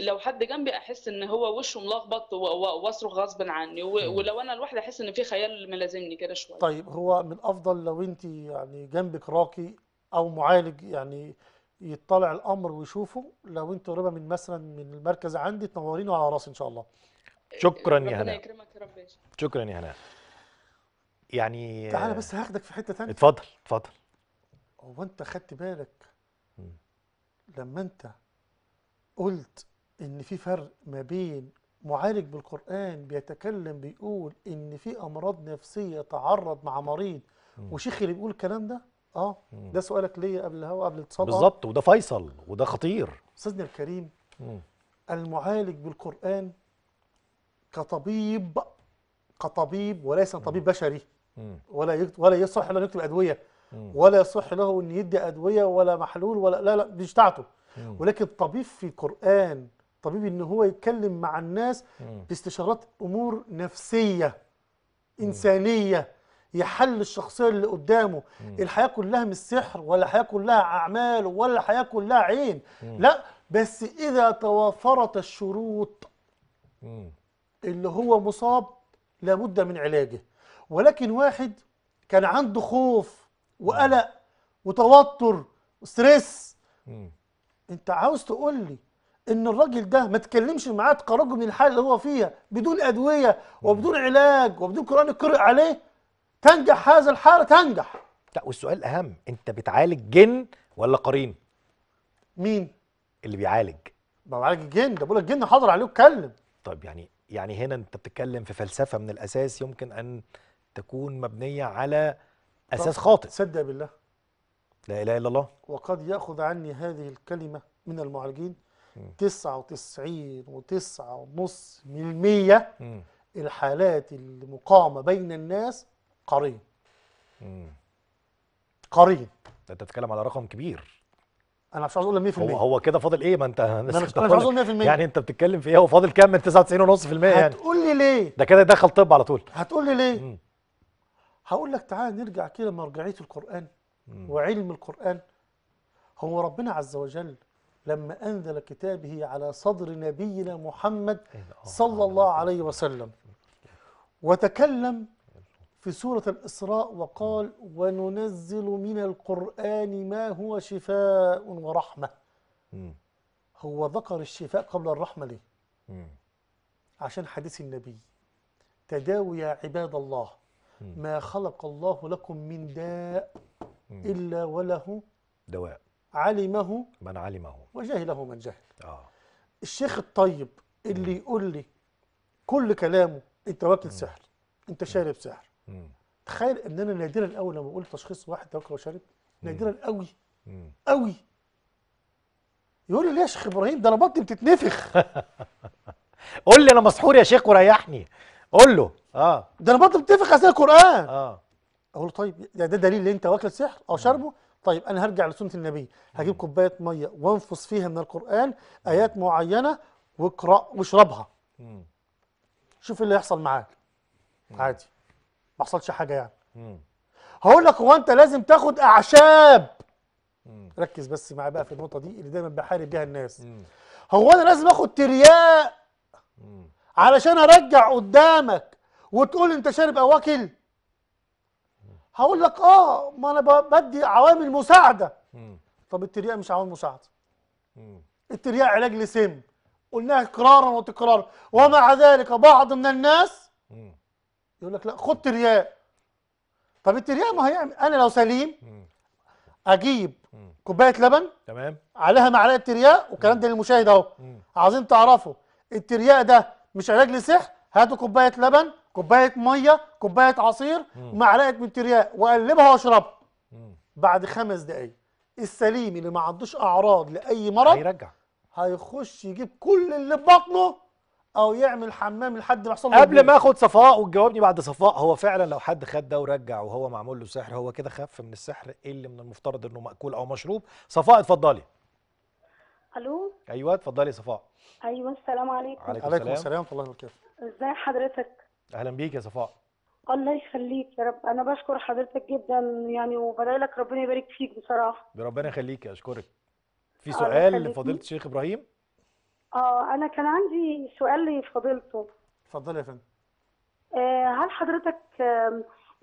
لو حد جنبي احس ان هو وشه ملخبط واصرخ غصب عني ولو انا لوحدي احس ان في خيال ملازمني كده شويه طيب
هو من افضل لو انت يعني جنبك راقي او معالج يعني يطلع الامر ويشوفه لو انت قريبه من مثلا من المركز عندي تنوريني على راسي ان شاء الله
شكرا يا هناء يكرمك يا رب شكرا يا هناء يعني تعالى بس هاخدك
في حته ثانيه اتفضل اتفضل هو انت خدت بالك لما انت قلت ان في فرق ما بين معالج بالقرآن بيتكلم بيقول ان في امراض نفسية تعرض مع مريض وشيخ اللي بيقول الكلام ده اه ده سؤالك ليا قبل الهوا قبل الاتصال آه. بالظبط
وده فيصل وده خطير
استاذنا الكريم مم. المعالج بالقرآن كطبيب كطبيب وليس طبيب بشري ولا ولا يصح له يكتب ادويه ولا يصح له ان يدي ادويه ولا محلول ولا لا لا مش بتاعته ولكن طبيب في القران طبيب ان هو يتكلم مع الناس باستشارات امور نفسيه انسانيه يحل الشخصيه اللي قدامه الحياه كلها مش سحر ولا الحياه كلها اعمال ولا الحياه كلها عين لا بس اذا توافرت الشروط اللي هو مصاب لابد من علاجه ولكن واحد كان عنده خوف وقلق وتوتر وستريس انت عاوز تقول لي ان الراجل ده ما تكلمش معاه تخرجه من الحاله اللي هو فيها بدون ادويه وبدون علاج وبدون قران يقرأ عليه تنجح هذا الحاله تنجح
لا والسؤال الاهم انت بتعالج جن ولا قرين مين اللي بيعالج
ما بعالج الجن ده بقول لك الجن حاضر عليه واتكلم
طيب يعني يعني هنا انت بتتكلم في فلسفه من الاساس يمكن ان تكون مبنيه على
اساس خاطئ صدق بالله
لا اله الا الله
وقد ياخذ عني هذه الكلمه من المعالجين 99 و9.5% من المية الحالات المقامة بين الناس قرين
قرين انت بتتكلم على رقم كبير
انا مش عاوز اقول 100% هو
هو كده فاضل ايه ما انت انا مش عاوز اقول 100% يعني انت بتتكلم في ايه هو فاضل كام من 99.5% يعني هتقول لي ليه ده كده دخل طب على طول
هتقول لي ليه مم. هقول لك تعال نرجع كده لمرجعيه القران مم. وعلم القران هو ربنا عز وجل لما أنزل كتابه على صدر نبينا محمد إيه آه، صلى الله آه، آه. عليه وسلم وتكلم في سورة الإسراء وقال وننزل من القرآن ما هو شفاء ورحمة هو ذكر الشفاء قبل الرحمة ليه عشان حديث النبي تداوي يا عباد الله ما خلق الله لكم من داء إلا وله دواء علمه من علمه وجهله من جهل آه. الشيخ الطيب اللي مم. يقول لي كل كلامه انت واكل سحر انت شارب سحر تخيل ان انا نادرا قوي لما بقول تشخيص واحد واكل وشارب نادرا قوي قوي يقول لي ليه يا شيخ ابراهيم ده انا بطني بتتنفخ قول لي انا مسحور يا شيخ وريحني قول له اه ده انا بطني بتتنفخ عشان القران اه اقول له طيب يعني ده دليل ان انت واكل سحر او شاربه طيب أنا هرجع لسنة النبي هجيب كوباية مية وانفص فيها من القرآن آيات معينة واقرأ واشربها شوف إيه اللي يحصل معاك عادي ما حصلش حاجة يعني هقول لك هو أنت لازم تاخد أعشاب ركز بس معايا بقى في النقطة دي اللي دايما بحارب بيها الناس هو أنا لازم آخد ترياق علشان أرجع قدامك وتقول أنت شارب أواكل هقول لك اه ما انا بدي عوامل مساعده طب الترياق مش عوامل مساعده الترياق علاج لسم قلناها اكرارا وتكرارا ومع ذلك بعض من الناس يقول لك لا خد ترياق طب الترياق ما هيعمل يعني انا لو سليم اجيب كوبايه لبن تمام عليها معلقه ترياق والكلام ده للمشاهد اهو عايزين تعرفوا الترياق ده مش علاج لسحر هاتوا كوبايه لبن كوبايه ميه كوبايه عصير معلقه ترياق واقلبها واشربها بعد خمس دقائق السليم اللي ما عندوش اعراض لاي مرض هيرجع هيخش يجيب كل اللي في بطنه او يعمل حمام لحد ما يحصل له قبل ما
اخد صفاء وتجاوبني بعد صفاء هو فعلا لو حد خد ده ورجع وهو معمول له سحر هو كده خف من السحر اللي من المفترض انه ماكول او مشروب صفاء اتفضلي الو ايوه اتفضلي صفاء
ايوه السلام عليكم وعليكم السلام ورحمه الله وبركاته ازاي حضرتك
اهلا بيك يا صفاء
الله يخليك يا رب انا بشكر حضرتك جدا يعني وبدعي لك ربنا يبارك فيك بصراحه
ربنا يخليك
اشكرك في
سؤال لفضيله
الشيخ ابراهيم
اه انا كان عندي سؤال لفضيلته اتفضلي يا فندم آه، هل حضرتك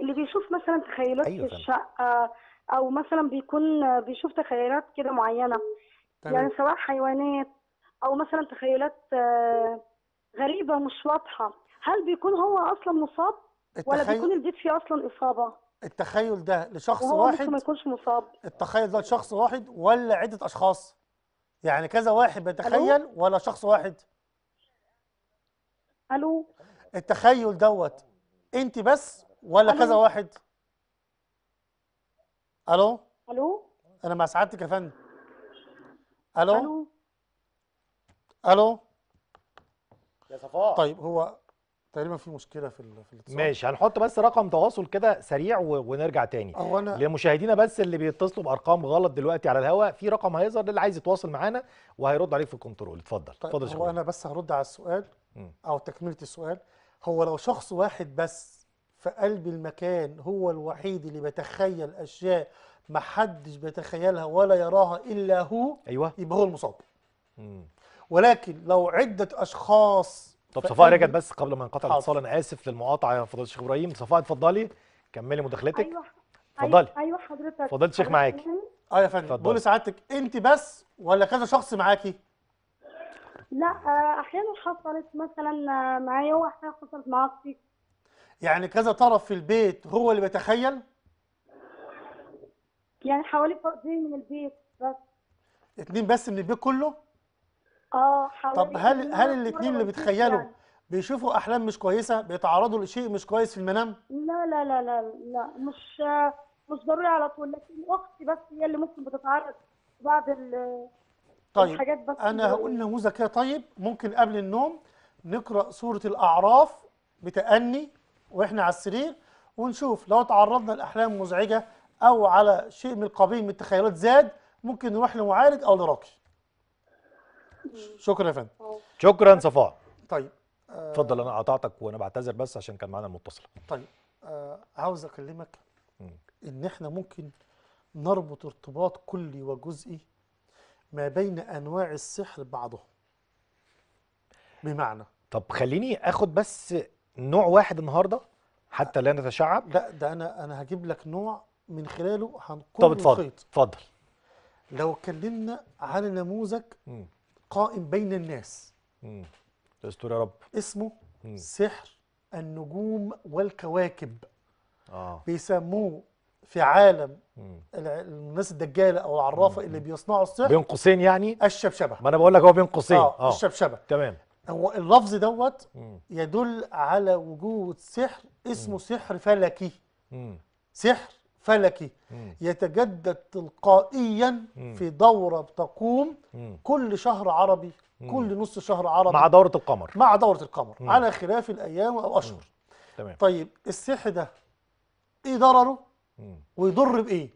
اللي بيشوف مثلا تخيلات أيوة في الشقه او مثلا بيكون آه، بيشوف تخيلات كده معينه طيب. يعني سواء حيوانات او مثلا تخيلات آه، غريبه مش واضحه هل بيكون هو اصلا مصاب ولا بيكون البيت فيه اصلا اصابه
التخيل ده لشخص وهو واحد ممكن ما يكونش مصاب التخيل ده لشخص واحد ولا عده اشخاص يعني كذا واحد بيتخيل ولا شخص واحد الو التخيل دوت انت بس ولا ألو. كذا واحد الو الو انا مع سعادتك يا فندم الو الو يا صفاء طيب هو تقريبا في مشكله في الاتصال ماشي هنحط بس رقم تواصل
كده سريع ونرجع تاني هو انا لمشاهدينا بس اللي بيتصلوا بارقام غلط دلوقتي على الهواء
في رقم هيظهر للي عايز يتواصل معانا وهيرد عليك في الكنترول اتفضل طيب اتفضل هو انا بس هرد على السؤال م. او تكمله السؤال هو لو شخص واحد بس في قلب المكان هو الوحيد اللي بيتخيل اشياء ما حدش بيتخيلها ولا يراها الا هو ايوه يبقى هو المصاب ولكن لو عده اشخاص
طب صفاء رجعت بس قبل ما ينقطع الاتصال انا اسف للمقاطعه يا فضيله الشيخ ابراهيم صفاء اتفضلي
كملي مداخلتك ايوه,
أيوه، اتفضلي
ايوه حضرتك فضلت الشيخ معاكي اه يا فندم بقول
لسعادتك انت بس ولا كذا شخص معاكي
لا آه، احيانا حصلت مثلا آه، معايا واحيانا حصلت مع اختي
يعني كذا طرف في البيت هو اللي بيتخيل
يعني حوالي فردين من البيت بس
اثنين بس من البيت كله
اه طب هل هل الاثنين اللي بيتخيلوا
بيشوفوا احلام مش كويسه بيتعرضوا لشيء مش كويس في المنام
لا لا لا لا لا مش مش ضروري على طول لكن اختي بس هي اللي ممكن بتتعرض بعض طيب بس انا هقول
نموذج كده طيب ممكن قبل النوم نقرا سوره الاعراف بتأني واحنا على السرير ونشوف لو تعرضنا لاحلام مزعجه او على شيء من القبيل من التخيلات زاد ممكن نروح لمعالج او لراقي شكرا يا فندم شكرا صفاء طيب اتفضل
آه، انا قطعتك وانا بعتذر بس عشان كان معانا المتصل
طيب آه، عاوز اكلمك ان احنا ممكن نربط ارتباط كلي وجزئي ما بين انواع السحر بعضه بمعنى طب خليني اخد بس نوع واحد النهارده حتى لا نتشعب لا ده انا انا هجيب لك نوع من خلاله هنكون طب اتفضل اتفضل لو اتكلمنا على نموذج قائم بين الناس استر يا رب اسمه مم. سحر النجوم والكواكب آه. بيسموه في عالم مم. الناس الدجاله او العرافه مم. اللي بيصنعوا السحر بين
قوسين يعني الشبشبه ما انا بقول لك هو بين قوسين اه, آه.
الشبشبه تمام هو اللفظ دوت يدل على وجود سحر اسمه مم. سحر فلكي مم. سحر فلكي يتجدد تلقائيا في دورة بتقوم كل شهر عربي كل نص شهر عربي مع دورة القمر مع دورة القمر على خلاف الأيام أو أشهر تمام. طيب السحر ده إيه ضرره ويضر بإيه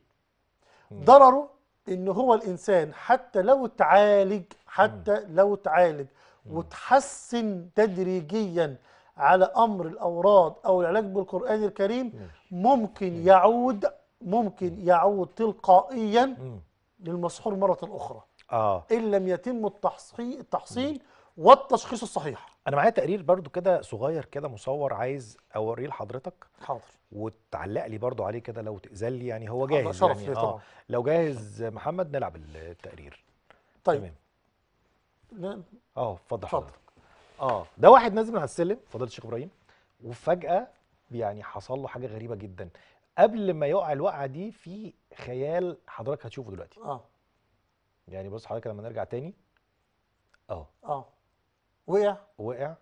ضرره إن هو الإنسان حتى لو اتعالج حتى لو اتعالج وتحسن تدريجيا على امر الاوراد او العلاج بالقران الكريم ممكن يعود ممكن يعود تلقائيا م. للمسحور مرة أخرى آه. إن لم يتم التحصين, التحصين والتشخيص الصحيح
أنا معايا تقرير برضو كده صغير كده مصور عايز أوريه لحضرتك حاضر وتعلق لي برضو عليه كده لو تقزل لي يعني هو جاهز شرف يعني آه. لو جاهز محمد نلعب التقرير طيب تمام اه اتفضل حضرتك اه ده واحد نازل من على السلم فضيله الشيخ ابراهيم وفجاه يعني حصل له حاجه غريبه جدا قبل ما يقع الوقعه دي في خيال حضرتك هتشوفه دلوقتي اه يعني بص حضرتك لما نرجع تاني اه اه وقع وقع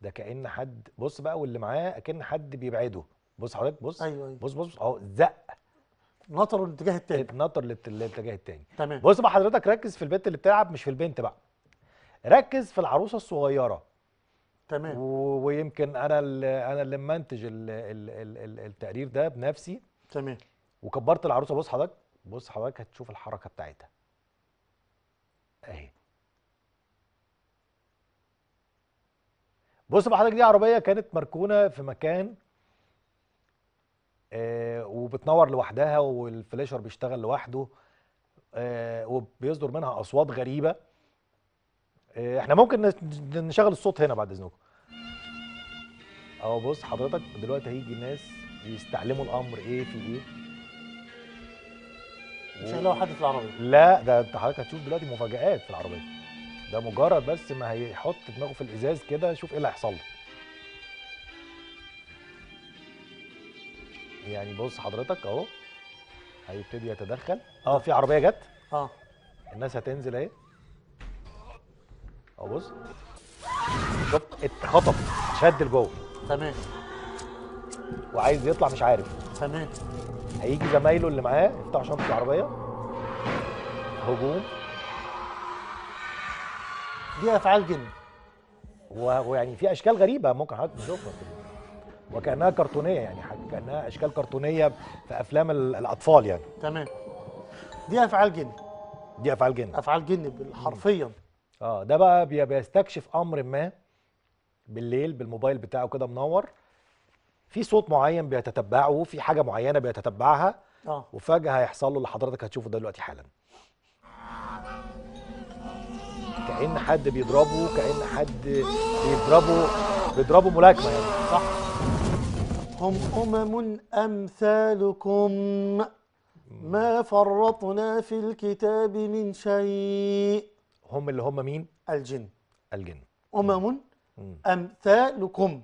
ده كان حد بص بقى واللي معاه كان حد بيبعده بص حضرتك بص ايوه ايوه بص بص اهو زق نطر الاتجاه التاني نطر للاتجاه التاني تمام بص بقى حضرتك ركز في البنت اللي بتلعب مش في البنت بقى ركز في العروسه الصغيره تمام ويمكن انا انا اللي منتج التقرير ده بنفسي تمام وكبرت العروسه بص حضرتك بص حضرتك هتشوف الحركه بتاعتها اهي بص بقى حضرتك دي عربيه كانت مركونه في مكان آه وبتنور لوحدها والفليشر بيشتغل لوحده آه وبيصدر منها اصوات غريبه إيه، احنا ممكن نشغل الصوت هنا بعد اذنكم اهو بص حضرتك دلوقتي هيجي ناس يستعلموا الامر ايه في ايه
يشغلوا حد في العربيه
لا ده انت حضرتك هتشوف دلوقتي مفاجآت في العربيه ده مجرد بس ما هيحط دماغه في الازاز كده شوف ايه اللي هيحصل له يعني بص حضرتك اهو هيبتدي يتدخل اه في عربيه جت اه الناس هتنزل اهي اهو بص شوف اتخطف اتشد لجوه تمام وعايز يطلع مش عارف تمام هيجي زمايله اللي معاه يفتحوا شنطه العربيه هجوم دي افعال جن ويعني في اشكال غريبه ممكن حضرتك تشوفها وكانها كرتونيه يعني كانها اشكال كرتونيه في افلام الاطفال يعني تمام دي افعال جن دي افعال جن افعال جن حرفيا اه ده بقى بيستكشف امر ما بالليل بالموبايل بتاعه كده منور في صوت معين بيتتبعه في حاجه معينه بيتتبعها اه وفجاه هيحصل له اللي حضرتك هتشوفه ده دلوقتي حالا كان حد بيضربه كان حد بيضربه بيضربه ملاكمه يعني
صح هم امم امثالكم ما فرطنا في الكتاب من شيء هم اللي هم مين؟ الجن الجن أمم أمثالكم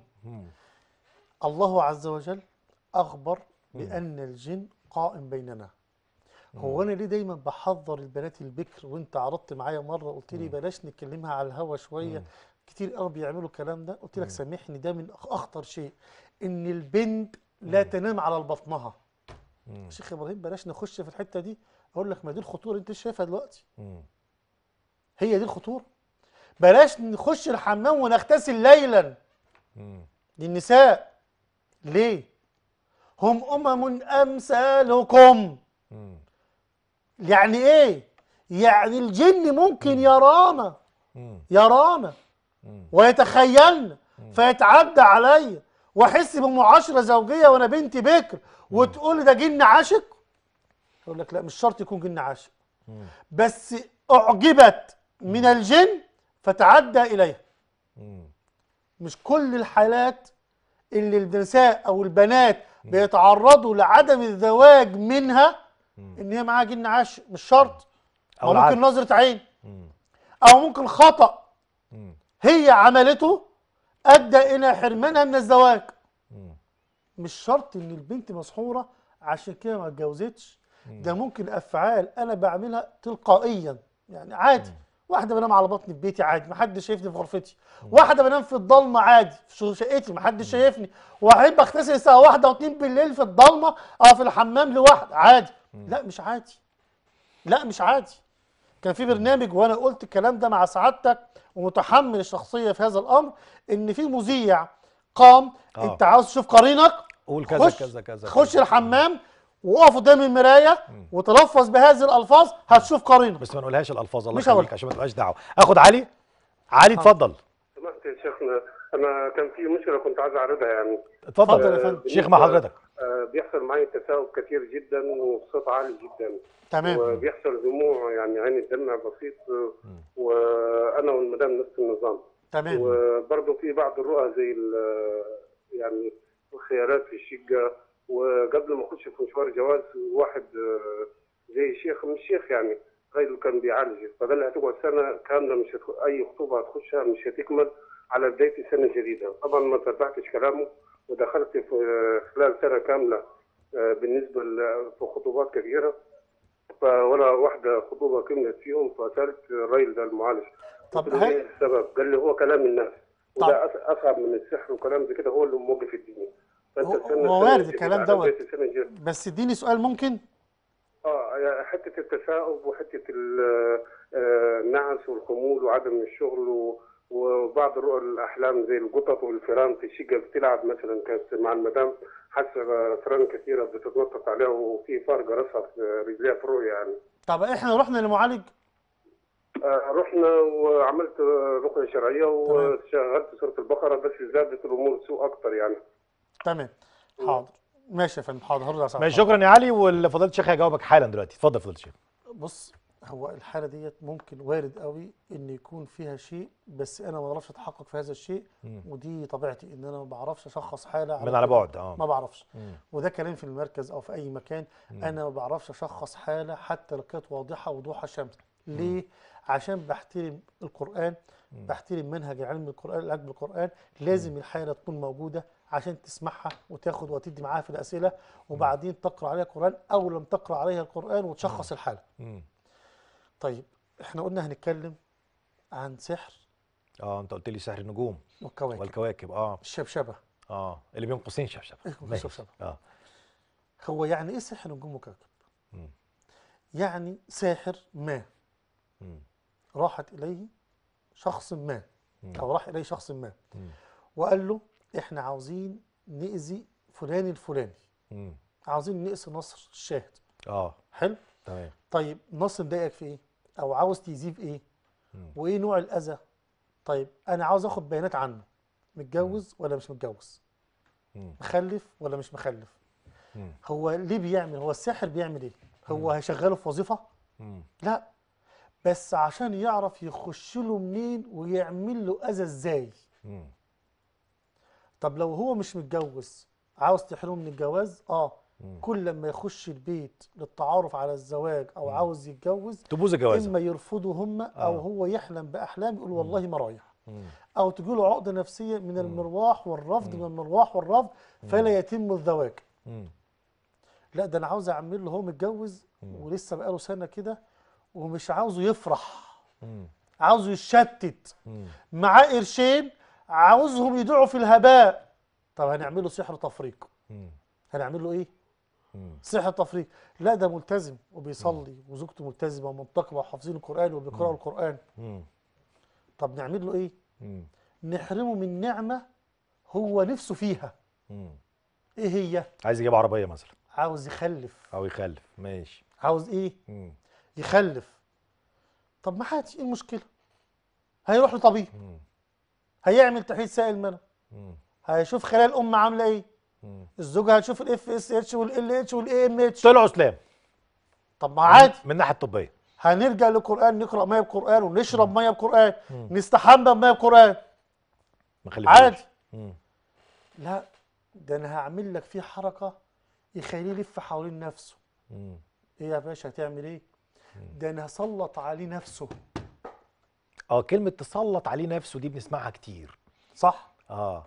الله عز وجل أخبر بأن الجن قائم بيننا هو انا ليه دايما بحذر البنات البكر وانت عرضت معايا مره قلت لي بلاش نتكلمها على الهوا شويه كتير قوي بيعملوا الكلام ده قلت لك سامحني ده من اخطر شيء ان البنت لا تنام على بطنها شيخ ابراهيم بلاش نخش في الحته دي اقول لك ما دي الخطوره انت شايفها دلوقتي هي دي الخطوره بلاش نخش الحمام ونغتسل ليلا للنساء ليه هم امم امثالكم يعني ايه يعني الجن ممكن يرانا يرانا ويتخيلنا فيتعدى عليا واحس بمعاشره زوجيه وانا بنت بكر وتقول ده جن عاشق اقول لك لا مش شرط يكون جن عاشق بس اعجبت من الجن فتعدى إليها مش كل الحالات اللي النساء أو البنات بيتعرضوا لعدم الزواج منها إن هي معاها جن عاش مش شرط أو ممكن نظرة عين أو ممكن خطأ هي عملته أدى إلى حرمانها من الزواج مش شرط إن البنت مسحورة عشان كده ما اتجوزتش ده ممكن أفعال أنا بعملها تلقائيا يعني عادي واحده بنام على بطني في بيتي عادي محدش شايفني في غرفتي واحده بنام في الضلمه عادي في شقتي محدش شايفني واحب اغتسل الساعه واحدة واتنين بالليل في الضلمه او آه، في الحمام لوحدي عادي لا مش عادي لا مش عادي كان في برنامج وانا قلت الكلام ده مع سعادتك ومتحمل الشخصيه في هذا الامر ان في مذيع قام آه. انت عاوز تشوف قرينك قول كذا
كذا كذا خش
الحمام وقف قدام المرايه وتلفظ بهذه الالفاظ هتشوف قرينه بس ما نقولهاش الالفاظ الله يخليك عشان ما تبقاش دعوه اخد علي
علي اتفضل سمحت يا شيخنا انا كان في مشكله كنت عايز اعرضها يعني اتفضل يا فندم آه، شيخ مع حضرتك آه، بيحصل معايا تساؤل كتير جدا وبصوت عالي جدا تمام وبيحصل دموع يعني عين الدمع بسيط وانا والمدام نفس النظام تمام وبرضه في بعض الرؤى زي يعني الخيارات في الشقه وقبل ما اخش في مشوار جواز واحد آه، زي الشيخ من الشيخ يعني غيره كان بيعالج فقال لها هتقعد سنه كامله مش هتخ... اي خطوبه هتخشها مش هتكمل على بدايه السنه الجديده طبعا ما تبعتش كلامه ودخلت في آه، خلال سنه كامله آه، بالنسبه في خطوبات كثيره فولا واحده خطوبه كملت فيهم فسالت الراجل ده المعالج طب هل إيه السبب؟ قال لي هو كلام الناس وده اصعب من السحر وكلام زي كده هو اللي موقف الدنيا هو وارد الكلام دوت
بس اديني سؤال ممكن
اه يعني حته التثاؤب وحته آه، النعس والخمول وعدم الشغل وبعض رؤى الاحلام زي القطط والفيران في الشقه بتلعب مثلا كانت مع المدام حاسه فران كثيره بتتنطط عليها وفي فارقه راسها في رجليها في الرؤيه يعني
طب احنا رحنا لمعالج
آه، رحنا وعملت رقيه شرعيه وشغلت سوره البقره بس زادت الامور سوء اكثر يعني
تمام حاضر ماشي يا فندم حاضر هرد على ماشي شكرا
يا علي والفضيله الشيخ هيجاوبك حالا دلوقتي اتفضل فضيله الشيخ
بص هو
الحاله ديت ممكن وارد قوي ان يكون فيها شيء بس انا ما بعرفش اتحقق في هذا الشيء مم. ودي طبيعتي ان انا ما بعرفش اشخص حاله على من على بعد اه ما بعرفش مم. وده كلام في المركز او في اي مكان مم. انا ما بعرفش اشخص حاله حتى لو كانت واضحه وضوح الشمس ليه؟ عشان بحترم القران بحترم منهج علم القران العلم القران لازم الحاله تكون موجوده عشان تسمعها وتاخد وتدي معاها في الاسئله وبعدين تقرا عليها القران او لم تقرا عليها القران وتشخص الحاله. طيب احنا قلنا هنتكلم عن سحر
اه انت قلت لي سحر النجوم
والكواكب والكواكب اه الشبشبه اه اللي بين قوسين شبشبه الشبشبه اه هو يعني ايه سحر نجوم وكواكب؟ يعني ساحر ما مم. راحت اليه شخص ما مم. او راح اليه شخص ما مم. وقال له احنا عاوزين نأذي فلان الفلاني مم. عاوزين نقص نصر الشاهد اه حلو تمام طيب نصر مضايقك في ايه او عاوز تأذيه ايه مم. وايه نوع الاذى طيب انا عاوز اخد بيانات عنه متجوز مم. ولا مش متجوز مم. مخلف ولا مش مخلف مم. هو ليه بيعمل هو الساحر بيعمل ايه هو هيشغله في وظيفه مم. لا بس عشان يعرف يخش له منين ويعمل له اذى ازاي مم. طب لو هو مش متجوز عاوز تحرمه من الجواز اه مم. كل لما يخش البيت للتعارف على الزواج او مم. عاوز يتجوز تبوظ الجوازه اما يرفضوا هم آه. او هو يحلم باحلام يقول والله ما رايح او تجي له عقده نفسيه من المرواح والرفض مم. من المرواح والرفض فلا يتم الزواج لا ده انا عاوز اعمل له هو متجوز ولسه بقاله سنه كده ومش عاوزه يفرح عاوزه يتشتت معاه قرشين عاوزهم يدعوا في الهباء طب هنعمل له سحر تفريق هنعمل له ايه سحر تفريق لا ده ملتزم وبيصلي وزوجته ملتزمه ومنتقبه وحافظين القران وبيقراوا القران طب نعمل له ايه نحرمه من نعمه هو نفسه فيها ايه هي عايز يجيب عربيه مثلا عاوز يخلف او يخلف ماشي عاوز ايه يخلف طب ما حدش ايه المشكله هيروح لطبيب هيعمل تحليل سائل منها هيشوف خلايا الام عامله ايه الزوجه هتشوف الاف اس اتش والال اتش والاي ام اتش طلعوا سلام طب ما عادي من الناحيه الطبيه هنرجع للقران نقرا ميه بقران ونشرب ميه بقران نستحمى بميه بقران عادي لا ده انا هعمل لك فيه حركه يخليه يلف حوالين نفسه مم. ايه يا باشا هتعمل ايه ده انا هسلط عليه نفسه
اه كلمه تسلط عليه نفسه دي بنسمعها كتير صح اه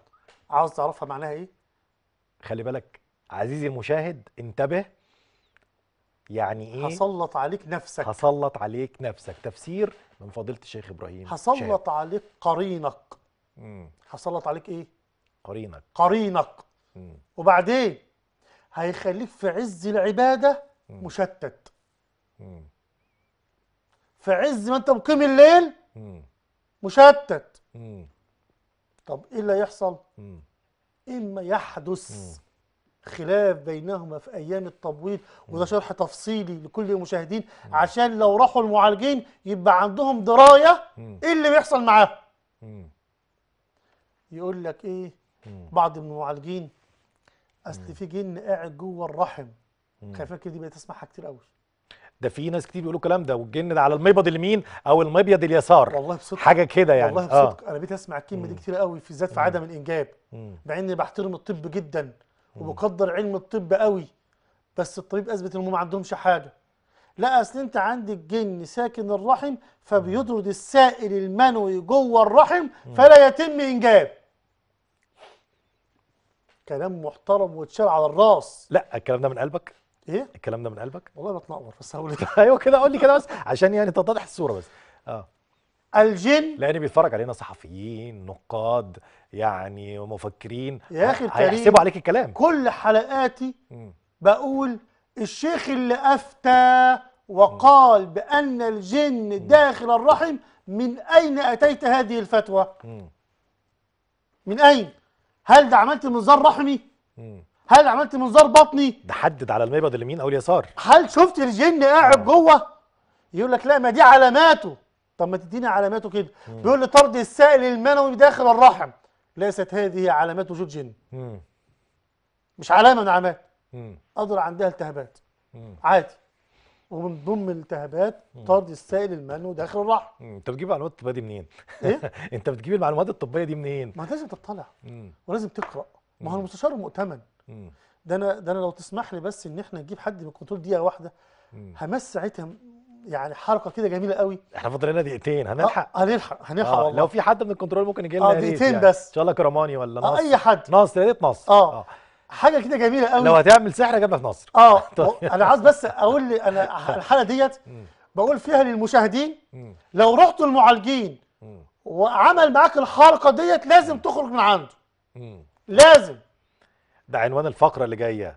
عاوز تعرفها معناها ايه خلي بالك عزيزي المشاهد انتبه يعني ايه هسلط عليك نفسك هسلط عليك نفسك
تفسير من
فضيله الشيخ ابراهيم هسلط شاهد.
عليك قرينك امم هسلط عليك ايه قرينك قرينك مم. وبعدين هيخليك في عز العباده مم. مشتت امم في عز ما انت مقيم الليل مشتت طب ايه اللي يحصل اما إيه يحدث خلاف بينهما في ايام التبويض وده شرح تفصيلي لكل المشاهدين عشان لو راحوا المعالجين يبقى عندهم درايه ايه اللي بيحصل معاه يقول لك ايه بعض من المعالجين اصل في جن قاعد جوه الرحم خلي كده دي بقت تسمعها كتير قوي
ده في ناس كتير بيقولوا الكلام ده والجن ده على المبيض اليمين او المبيض اليسار والله بصدق حاجه كده يعني والله آه. بصدق
آه. انا بقيت اسمع الكلمه دي كتير قوي في الذات في عدم الانجاب مع اني بحترم الطب جدا وبقدر علم الطب قوي بس الطبيب اثبت انهم ما عندهمش حاجه لا اصل انت عندك جن ساكن الرحم فبيطرد السائل المنوي جوه الرحم فلا يتم انجاب كلام محترم واتشال على الراس
لا الكلام ده من قلبك ايه الكلام ده من قلبك والله بتنور بس هقول ايوه كده قول لي كده بس عشان يعني تتضح الصوره بس اه الجن لان بيتفرج علينا صحفيين نقاد يعني مفكرين يا اخي هيحسبوا عليك الكلام
كل حلقاتي بقول الشيخ اللي افتى وقال بان الجن داخل الرحم من اين اتيت هذه الفتوى؟ من اين؟ هل ده عملت منظار رحمي؟ مم. هل عملت منظار بطني ده حدد على المبيض اليمين او اليسار هل شفت الجن قاعد آه. جوه يقول لك لا ما دي علاماته طب ما تديني علاماته كده بيقول لي طرد السائل المنوي داخل الرحم ليست هذه علامات وجود جن مم. مش علامه من علامات اضر عندها التهابات عادي ومن ضمن التهابات طرد السائل المنوي داخل الرحم
انت بتجيب المعلومات الطبيه دي منين؟ ايه؟ انت بتجيب المعلومات الطبيه دي منين؟
ما لازم تطلع ولازم تقرا ما هو المستشار المؤتمن ده انا ده انا لو تسمح لي بس ان احنا نجيب حد من الكنترول دقيقه واحده همس ساعتها يعني حركه كده جميله قوي
احنا فاضل لنا دقيقتين آه، هنلحق آه هنلحق هنلحق آه والله لو في
حد من الكنترول ممكن يجي لنا آه دقيقتين يعني. بس ان شاء الله كرماني ولا نصر آه اي حد نصر يا ريت نصر آه. آه. حاجه كده جميله قوي لو هتعمل سحر اجيب لك نصر اه طيب. انا عايز بس اقول لي انا الحلقه ديت بقول فيها للمشاهدين لو رحتوا المعالجين وعمل معاك الحركه ديت لازم تخرج من عنده لازم
ده عنوان الفقره اللي جايه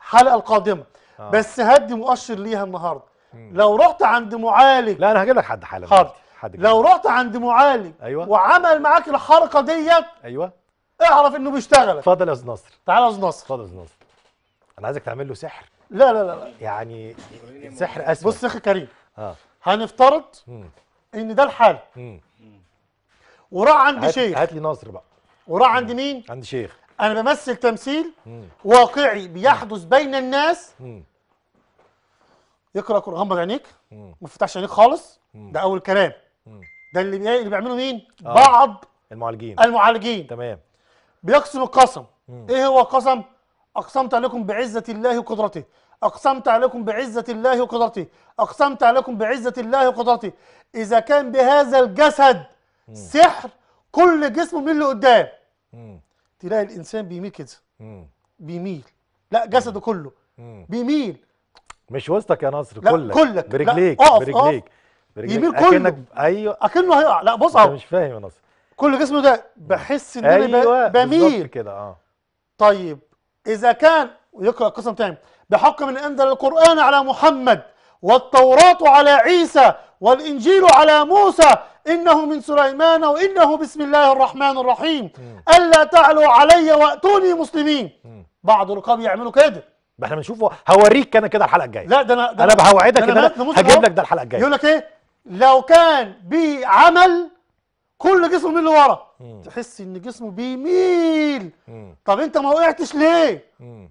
الحلقه القادمه آه. بس هدي مؤشر ليها النهارده لو رحت عند معالج لا انا هجيب لك حد حالا حد لو رحت عند معالج أيوة. وعمل معاك الحركه ديت ايوه اعرف انه بيشتغل اتفضل يا استاذ نصر تعالى يا استاذ نصر اتفضل يا استاذ نصر انا عايزك تعمل له سحر لا لا لا يعني سحر اسود بص يا اخي كريم اه هنفترض مم. ان ده الحال وراح عند هات شيخ هات لي نصر بقى وراح عند مين؟ عند شيخ انا بمثل تمثيل واقعي بيحدث بين الناس يقرا قران غمض عينيك ما تفتحش عينيك خالص ده اول كلام ده اللي اللي بيعمله مين آه. بعض المعالجين المعالجين تمام بيقسم القسم ايه هو قسم اقسمت عليكم بعزه الله وقدرته اقسمت عليكم بعزه الله وقدرته اقسمت عليكم بعزه الله وقدرته اذا كان بهذا الجسد مم. سحر كل جسمه من اللي قدام مم. تلاقي الانسان بيميل كده بيميل لا جسده كله بيميل مش وسطك يا نصر لا كلك كلك برجليك لا. برجليك
برجليك يميل كله اكنك
ايوه اكنه هيقع لا بص اهو مش فاهم يا نصر كل جسمه ده بحس ان انا أيوة بميل كده اه طيب اذا كان ويقرا قسم تاني بحكم من انزل القران على محمد والتوراة على عيسى والإنجيل على موسى إنه من سليمان وإنه بسم الله الرحمن الرحيم ألا تعلوا علي وأتوني مسلمين بعض رقاب يعملوا كده ما احنا بنشوفه هوريك انا كده الحلقه الجايه لا ده انا ده انا بوعدك ان انا هجيب لك ده الحلقه الجايه يقول لك ايه لو كان بعمل عمل كل جسمه من اللي ورا تحس ان جسمه بيميل طب انت ما وقعتش ليه مم.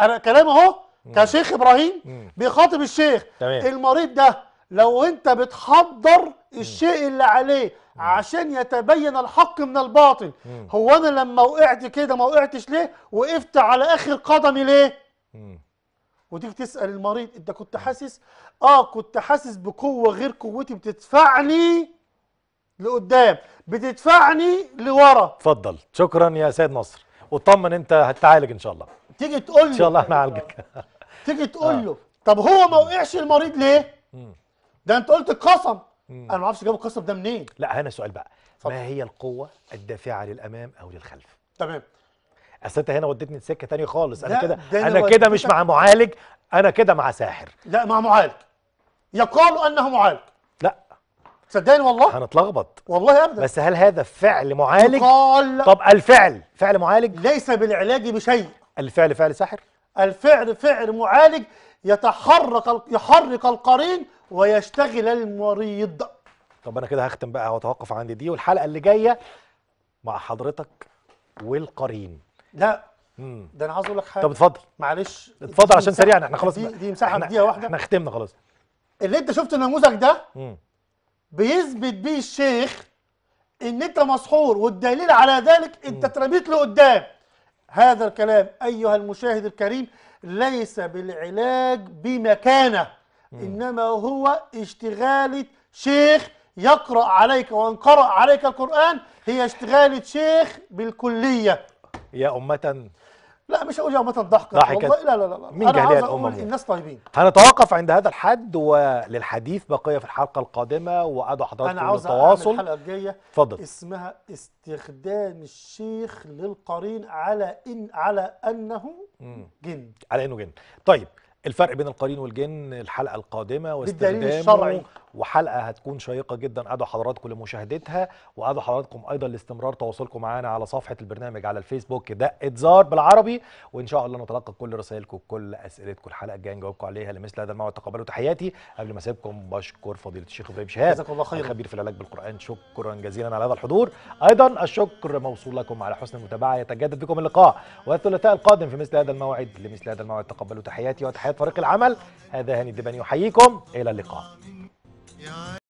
انا كلامي اهو كشيخ ابراهيم بيخاطب الشيخ تمام. المريض ده لو انت بتحضر الشيء اللي عليه عشان يتبين الحق من الباطل هو انا لما وقعت كده ما وقعتش ليه وقفت على اخر قدمي ليه وتيجي تسال المريض انت كنت حاسس اه كنت حاسس بقوه غير قوتي بتدفعني لقدام بتدفعني لورا اتفضل
شكرا يا سيد نصر وطمن انت هتعالج ان شاء الله تيجي تقول لي ان شاء الله هنعالجك
تيجي تقول آه. له طب هو ما وقعش المريض ليه؟ ده انت قلت القسم انا ما اعرفش جاب القصب ده منين لا هنا سؤال بقى ما هي القوه الدافعه للامام او للخلف
تمام اصل انت هنا وديتني لسكه ثانيه خالص انا كده انا كده مش مع معالج انا كده مع ساحر
لا مع معالج يقال انه معالج
لا صدقني والله هنتلخبط والله ابدا بس هل هذا فعل معالج يقال
طب الفعل فعل معالج ليس بالعلاج بشيء الفعل فعل ساحر الفعل فعل معالج يتحرك يحرك القرين ويشتغل المريض
طب انا كده هختم بقى واتوقف عند دي والحلقه اللي جايه مع حضرتك والقرين لا مم. ده انا عايز اقول لك حاجه طب اتفضل معلش اتفضل عشان سريعا احنا خلاص دي, دي مساحه دقيقه
واحده احنا ختمنا خلاص اللي انت شفت النموذج ده مم. بيثبت بيه الشيخ ان انت مسحور والدليل على ذلك انت اترميت لقدام هذا الكلام أيها المشاهد الكريم ليس بالعلاج بمكانة إنما هو اشتغالة شيخ يقرأ عليك وإن قرأ عليك القرآن هي اشتغالة شيخ بالكلية يا أمة لا مش هقول عامة الضحكة ضحكة والله لا لا لا مين أنا عاوز أقول يعني؟ الناس طيبين
هنتوقف عند هذا الحد وللحديث بقية في الحلقة القادمة وأدعو حضراتكم للتواصل أنا عاوز الحلقة الجاية اتفضل
اسمها استخدام الشيخ للقرين على إن على أنه
مم. جن على أنه جن طيب الفرق بين القرين والجن الحلقة القادمة واستخدامه بالدليل الشرعي وحلقه هتكون شيقه جدا ادعو حضراتكم لمشاهدتها وادعو حضراتكم ايضا لاستمرار تواصلكم معانا على صفحه البرنامج على الفيسبوك دقه زار بالعربي وان شاء الله نتلقى كل رسائلكم وكل اسئلتكم الحلقه الجايه نجاوبكم عليها لمثل هذا الموعد تقبلوا تحياتي قبل ما اسيبكم بشكر فضيله الشيخ ابراهيم شهاب جزاك الله خير خبير في العلاج بالقران شكرا جزيلا على هذا الحضور ايضا الشكر موصول لكم على حسن المتابعه يتجدد بكم اللقاء والثلاثاء القادم في مثل هذا الموعد لمثل هذا الموعد تقبلوا تحياتي وتحيات فريق العمل هذا هاني الدبني يحييكم الى اللقاء
Yeah.